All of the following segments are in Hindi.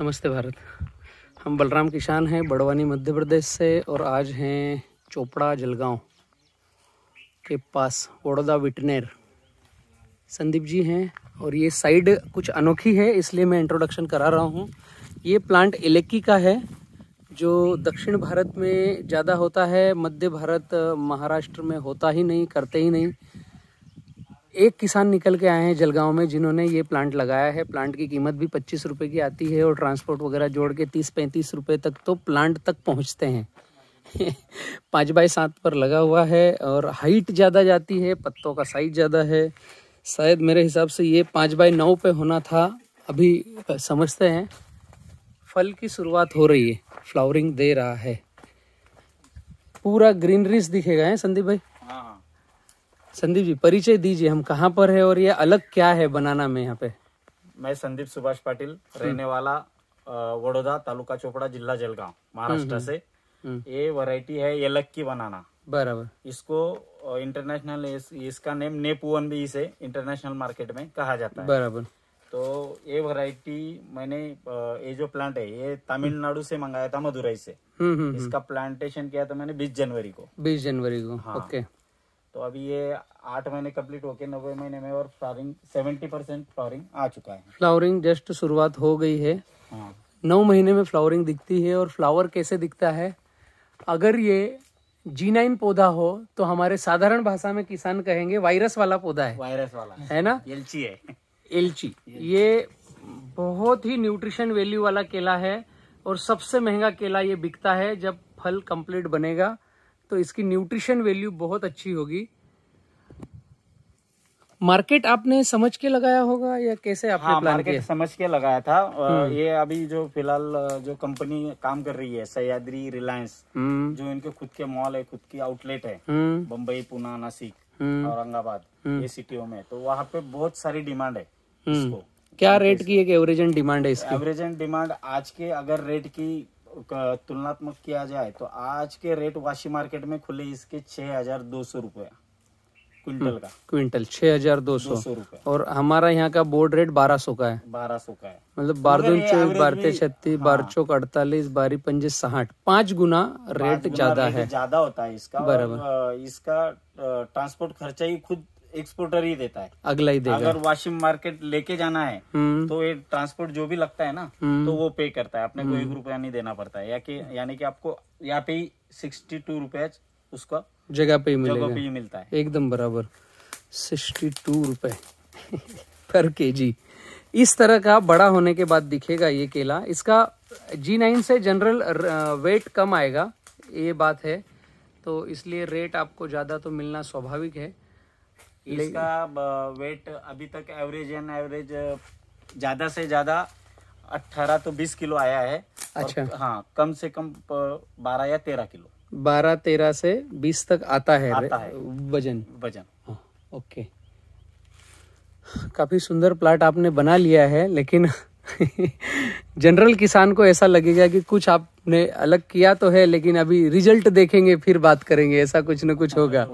नमस्ते भारत हम बलराम किसान हैं बड़वानी मध्य प्रदेश से और आज हैं चोपड़ा जलगांव के पास वडोदा विटनेर संदीप जी हैं और ये साइड कुछ अनोखी है इसलिए मैं इंट्रोडक्शन करा रहा हूँ ये प्लांट इलेक्की का है जो दक्षिण भारत में ज़्यादा होता है मध्य भारत महाराष्ट्र में होता ही नहीं करते ही नहीं एक किसान निकल के आए हैं जलगांव में जिन्होंने ये प्लांट लगाया है प्लांट की कीमत भी पच्चीस रुपये की आती है और ट्रांसपोर्ट वगैरह जोड़ के तीस पैंतीस रुपये तक तो प्लांट तक पहुंचते हैं पाँच बाई सात पर लगा हुआ है और हाइट ज़्यादा जाती है पत्तों का साइज ज़्यादा है शायद मेरे हिसाब से ये पाँच बाई नौ पे होना था अभी समझते हैं फल की शुरुआत हो रही है फ्लावरिंग दे रहा है पूरा ग्रीनरीज दिखेगा है संदीप भाई संदीप जी परिचय दीजिए हम कहाँ पर है और ये अलग क्या है बनाना में यहाँ पे मैं संदीप सुभाष पाटिल रहने हम्म। वाला वड़ोदा तालुका चोपड़ा जिला जलगांव महाराष्ट्र हम्म, हम्म। से ये वैरायटी है एलक की बनाना बराबर इसको इंटरनेशनल इस, इसका नेम नेपुअन भी इसे इंटरनेशनल मार्केट में कहा जाता है बराबर तो ये वैरायटी मैंने ये जो प्लांट है ये तमिलनाडु से मंगाया था मदुरई से इसका प्लांटेशन किया था मैंने बीस जनवरी को बीस जनवरी को हाँ ओके तो अभी ये आठ महीने कम्प्लीट होके नब्बे महीने में और फ्लावरिंग सेवेंटी परसेंट फ्लावरिंग आ चुका है फ्लावरिंग जस्ट शुरुआत हो गई है हाँ। नौ महीने में फ्लावरिंग दिखती है और फ्लावर कैसे दिखता है अगर ये जी नाइन पौधा हो तो हमारे साधारण भाषा में किसान कहेंगे वायरस वाला पौधा है वायरस वाला है ना एलची है एलची ये बहुत ही न्यूट्रिशन वैल्यू वाला केला है और सबसे महंगा केला ये बिकता है जब फल कंप्लीट बनेगा तो इसकी न्यूट्रिशन वैल्यू बहुत अच्छी होगी मार्केट आपने समझ के लगाया होगा या कैसे आपने हाँ, प्लान किया? समझ के लगाया था हम्म। ये अभी जो फिलहाल जो कंपनी काम कर रही है सयाद्री रिलायंस हम्म। जो इनके खुद के मॉल है खुद की आउटलेट है बम्बई हम्म। पुना नासिक औरंगाबाद ये सिटियों में तो वहाँ पे बहुत सारी डिमांड है इसको क्या रेट की एक एवरेज एंड डिमांड है इसकी एवरेज एंड डिमांड आज के अगर रेट की तुलनात्मक किया जाए तो आज के रेट वाशी मार्केट में खुले इसके छह हजार दो सौ रुपया क्विंटल हम्म, का क्विंटल छह हजार दो सौ और हमारा यहाँ का बोर्ड रेट बारह सौ का है बारह सौ का है मतलब बारह दून चौबीस तो छत्तीस बारह चौक हाँ। अड़तालीस बारह पंजे साठ पांच गुना रेट ज्यादा है ज्यादा होता है इसका बराबर इसका ट्रांसपोर्ट खर्चा ही खुद एक्सपोर्टर ही देता है अगला ही देगा अगर वाशिम मार्केट लेके जाना है हम्म। तो ये ट्रांसपोर्ट जो भी लगता है ना हम्म। तो वो पे करता है अपने को एक हम्म। रुपया नहीं देना पड़ता है या कि यानी कि आपको यहाँ पे ही सिक्सटी टू रुपया उसका जगह पे ही जगह पे ही मिलता है एकदम बराबर सिक्सटी टू रुपए पर के जी इस तरह का बड़ा होने के बाद दिखेगा ये केला इसका जी नाइन से जनरल वेट uh, कम आएगा ये बात है तो इसलिए रेट आपको ज़्यादा तो मिलना स्वाभाविक है इसका वेट अभी तक एवरेज एंड एवरेज ज्यादा से ज्यादा अट्ठारह तो बीस किलो आया है अच्छा हाँ कम से कम बारह या तेरह किलो बारह तेरह से बीस तक आता है आता है वजन वजन हाँ, ओके काफी सुंदर प्लाट आपने बना लिया है लेकिन जनरल किसान को ऐसा लगेगा कि कुछ आपने अलग किया तो है लेकिन अभी रिजल्ट देखेंगे फिर बात करेंगे ऐसा कुछ न कुछ होगा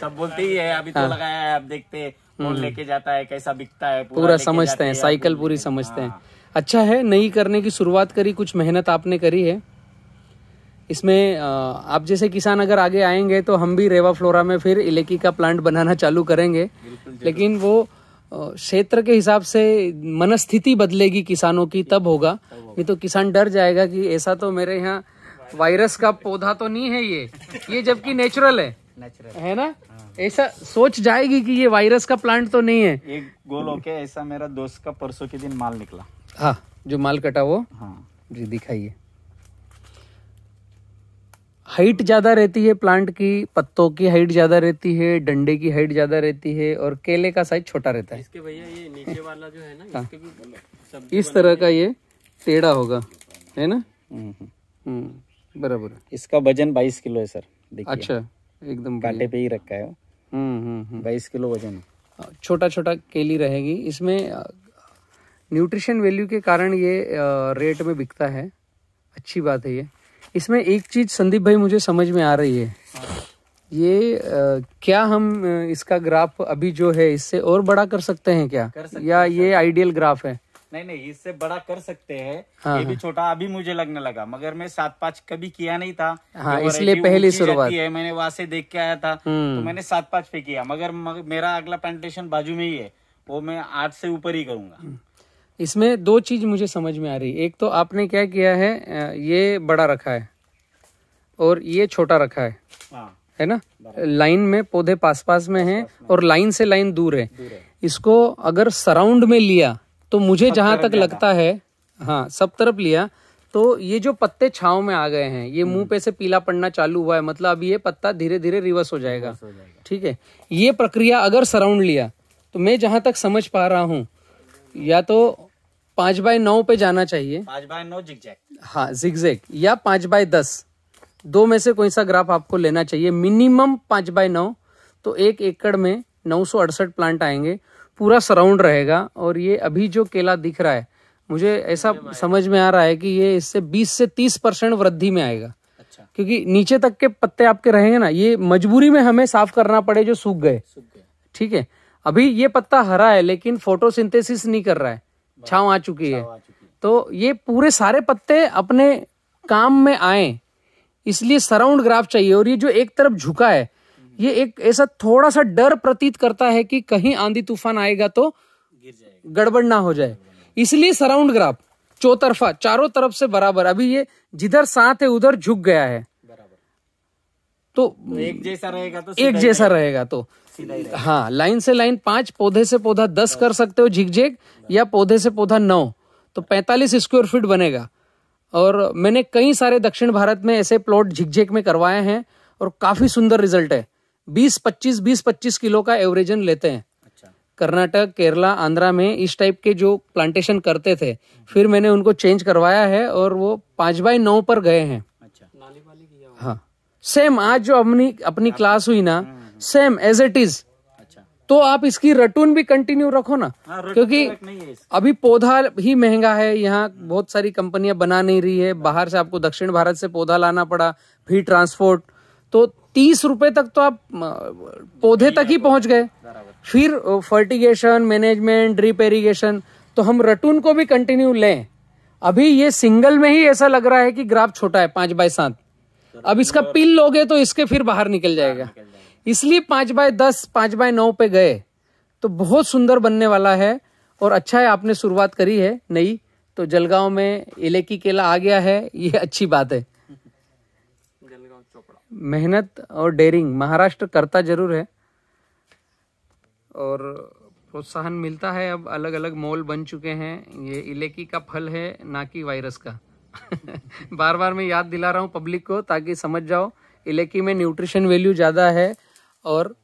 सब बोलते ही है अभी तो हाँ। लगाया है आप देखते हैं हम्म। लेके जाता है कैसा बिकता है पूरा, पूरा समझते हैं साइकिल पूरी समझते हैं अच्छा है नई करने की शुरुआत करी कुछ मेहनत आपने करी है इसमें आप जैसे किसान अगर आगे आएंगे तो हम भी रेवा फ्लोरा में फिर इलेकी का प्लांट बनाना चालू करेंगे लेकिन वो क्षेत्र के हिसाब से मनस्थिति बदलेगी किसानों की तब होगा नहीं तो किसान डर जाएगा कि ऐसा तो मेरे यहाँ वायरस का पौधा तो नहीं है ये ये जबकि नेचुरल है है ना ऐसा सोच जाएगी कि ये वायरस का प्लांट तो नहीं है एक गोल होके ऐसा मेरा दोस्त का परसों के दिन माल निकला हाँ जो माल कटा वो हाँ जी दिखाइए हाइट ज़्यादा रहती है प्लांट की पत्तों की हाइट ज़्यादा रहती है डंडे की हाइट ज़्यादा रहती है और केले का साइज छोटा रहता है इसके भैया ये नीचे वाला जो है ना हाँ। इसके भी मतलब इस तरह का ये टेढ़ा होगा है ना हम्म, हम्म। हम्म, बराबर इसका वजन बाईस किलो है सर देखिए अच्छा एकदम कांटे पे ही रखा है बाईस किलो वजन हाँ, छोटा छोटा केली रहेगी इसमें न्यूट्रिशन वैल्यू के कारण ये रेट में बिकता है अच्छी बात है ये इसमें एक चीज़ संदीप भाई मुझे समझ में आ रही है ये आ, क्या हम इसका ग्राफ अभी जो है इससे और बड़ा कर सकते हैं क्या कर सकते या ये आइडियल ग्राफ है नहीं नहीं इससे बड़ा कर सकते हैं हाँ, ये भी हाँ। छोटा अभी मुझे लगने लगा मगर मैं सात पाँच कभी किया नहीं था हाँ, इसलिए पहली शुरुआत है मैंने वहां से देख के आया था तो हम्म। मैंने सात पाँच पे किया मगर, मेरा अगला प्लांटेशन बाजू में ही है वो मैं आठ से ऊपर ही करूंगा हम्म। इसमें दो चीज़ मुझे समझ में आ रही एक तो आपने क्या किया है ये बड़ा रखा है और ये छोटा रखा है हाँ। है ना लाइन में पौधे पास पास में हैं और लाइन से लाइन दूर है इसको अगर सराउंड में लिया तो मुझे जहां तक लगता है हाँ सब तरफ लिया तो ये जो पत्ते छाव में आ गए हैं ये मुंह हम्म। पे से पीला पड़ना चालू हुआ है मतलब अब ये पत्ता धीरे धीरे रिवर्स हो जाएगा ठीक है ये प्रक्रिया अगर सराउंड लिया तो मैं जहां तक समझ पा रहा हूं या तो पांच बाय नौ पे जाना चाहिए पांच बाय नौ जिगजैग हाँ जिगजैग या पांच बाय दस दो में से कोई सा ग्राफ आपको लेना चाहिए मिनिमम पांच बाय नौ तो एक एकड़ में नौ सौ अड़सठ प्लांट आएंगे पूरा सराउंड रहेगा और ये अभी जो केला दिख रहा है मुझे ऐसा समझ में आ रहा है कि ये इससे 20 से 30 परसेंट वृद्धि में आएगा अच्छा क्योंकि नीचे तक के पत्ते आपके रहेंगे ना ये मजबूरी में हमें साफ करना पड़े जो सूख गए ठीक है अभी ये पत्ता हरा है लेकिन फोटोसिंथेसिस नहीं कर रहा है छाव आ चुकी है तो ये पूरे सारे पत्ते अपने काम में आए इसलिए सराउंड ग्राफ चाहिए और ये जो एक तरफ झुका है ये एक ऐसा थोड़ा सा डर प्रतीत करता है कि कहीं आंधी तूफान आएगा तो गड़बड़ ना हो जाए इसलिए सराउंड ग्राफ चौतरफा चारों तरफ से बराबर अभी ये जिधर साथ है उधर झुक गया है तो, तो एक जैसा रहेगा तो एक जैसा रहेगा तो हाँ लाइन से लाइन पांच पौधे से पौधा दस कर सकते हो झिकझेक या पौधे से पौधा नौ तो पैंतालीस स्क्वायर फीट बनेगा और मैंने कई सारे दक्षिण भारत में ऐसे प्लॉट झिकझेक में करवाए हैं और काफी सुंदर रिजल्ट है बीस पच्चीस बीस पच्चीस किलो का एवरेजन लेते हैं अच्छा। कर्नाटक केरला आंध्रा में इस टाइप के जो प्लांटेशन करते थे फिर मैंने उनको चेंज करवाया है और वो पांच बाय नौ पर गए हैं सेम आज जो अपनी अपनी क्लास हुई ना सेम एज इट इज तो आप इसकी रटून भी कंटिन्यू रखो ना आ, हाँ, क्योंकि तो अभी पौधा ही महंगा है यहाँ हम्म। बहुत सारी कंपनियां बना नहीं रही है बाहर से आपको दक्षिण भारत से पौधा लाना पड़ा फिर ट्रांसपोर्ट तो तीस रुपए तक तो आप पौधे तक ही पहुंच गए फिर फर्टिगेशन मैनेजमेंट ड्रिप एरिगेशन तो हम रटून को भी कंटिन्यू लें अभी ये सिंगल में ही ऐसा लग रहा है कि ग्राफ छोटा है पांच बाय सात अब इसका पिल लोगे तो इसके फिर बाहर निकल जाएगा इसलिए पांच बाय दस पांच बाय नौ पे गए तो बहुत सुंदर बनने वाला है और अच्छा है आपने शुरुआत करी है नई तो जलगांव में इलेकी केला आ गया है ये अच्छी बात है मेहनत और डेरिंग महाराष्ट्र करता जरूर है और प्रोत्साहन मिलता है अब अलग अलग मॉल बन चुके हैं ये इलेकी का फल है ना कि वायरस का बार बार मैं याद दिला रहा हूँ पब्लिक को ताकि समझ जाओ इलेक्की में न्यूट्रिशन वैल्यू ज़्यादा है और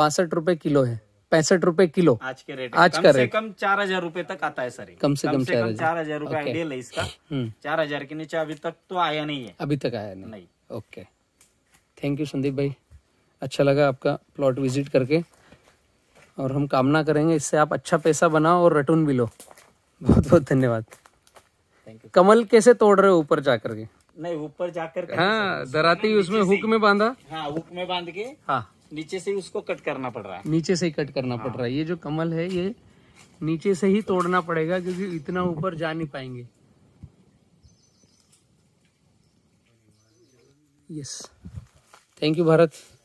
बासठ रुपए किलो है पैंसठ रुपए किलो आज के रेट आज का रेट कम चार हजार रूपए तक आता है सर कम से कम, चार हजार रूपए आइडियल है इसका हम्म। चार हजार के नीचे अभी तक तो आया नहीं है अभी तक आया नहीं। ओके थैंक यू संदीप भाई अच्छा लगा आपका प्लॉट विजिट करके और हम कामना करेंगे इससे आप अच्छा पैसा बनाओ और रटून भी लो बहुत बहुत धन्यवाद थैंक यू कमल कैसे तोड़ रहे हो ऊपर जाकर के नहीं ऊपर जाकर हाँ दराती उसमें हुक में बांधा हाँ हुक में बांध के हाँ नीचे से उसको कट करना पड़ रहा है नीचे से ही कट करना हाँ। पड़ रहा है ये जो कमल है ये नीचे से ही तोड़ना पड़ेगा क्योंकि इतना ऊपर जा नहीं पाएंगे यस थैंक यू भारत